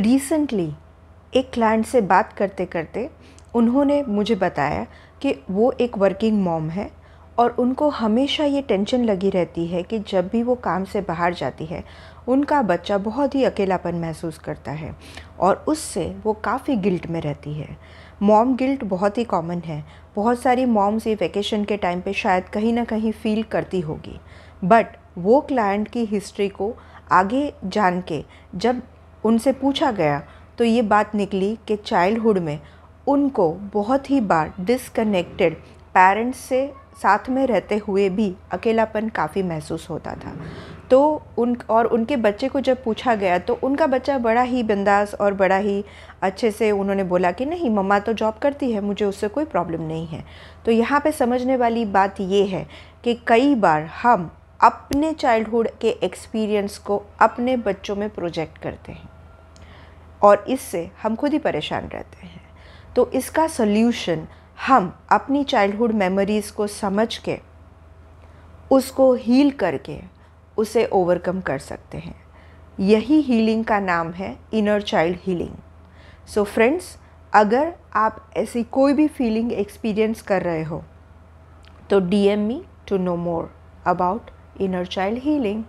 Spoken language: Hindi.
रिसेंटली एक क्लाइंट से बात करते करते उन्होंने मुझे बताया कि वो एक वर्किंग मॉम है और उनको हमेशा ये टेंशन लगी रहती है कि जब भी वो काम से बाहर जाती है उनका बच्चा बहुत ही अकेलापन महसूस करता है और उससे वो काफ़ी गिल्ट में रहती है मॉम गिल्ट बहुत ही कॉमन है बहुत सारी मॉम्स ये वैकेशन के टाइम पे शायद कहीं ना कहीं फील करती होगी बट वो क्लाइंट की हिस्ट्री को आगे जान के जब उनसे पूछा गया तो ये बात निकली कि चाइल्डहुड में उनको बहुत ही बार डिसकनेक्टेड पेरेंट्स से साथ में रहते हुए भी अकेलापन काफ़ी महसूस होता था तो उन और उनके बच्चे को जब पूछा गया तो उनका बच्चा बड़ा ही बिंदास और बड़ा ही अच्छे से उन्होंने बोला कि नहीं मम्मा तो जॉब करती है मुझे उससे कोई प्रॉब्लम नहीं है तो यहाँ पे समझने वाली बात ये है कि कई बार हम अपने चाइल्डहुड के एक्सपीरियंस को अपने बच्चों में प्रोजेक्ट करते हैं और इससे हम खुद ही परेशान रहते हैं तो इसका सल्यूशन हम अपनी चाइल्डहुड मेमोरीज़ को समझ के उसको हील करके उसे ओवरकम कर सकते हैं यही हीलिंग का नाम है inner child healing so friends अगर आप ऐसी कोई भी फीलिंग एक्सपीरियंस कर रहे हो तो D M me to know more about inner child healing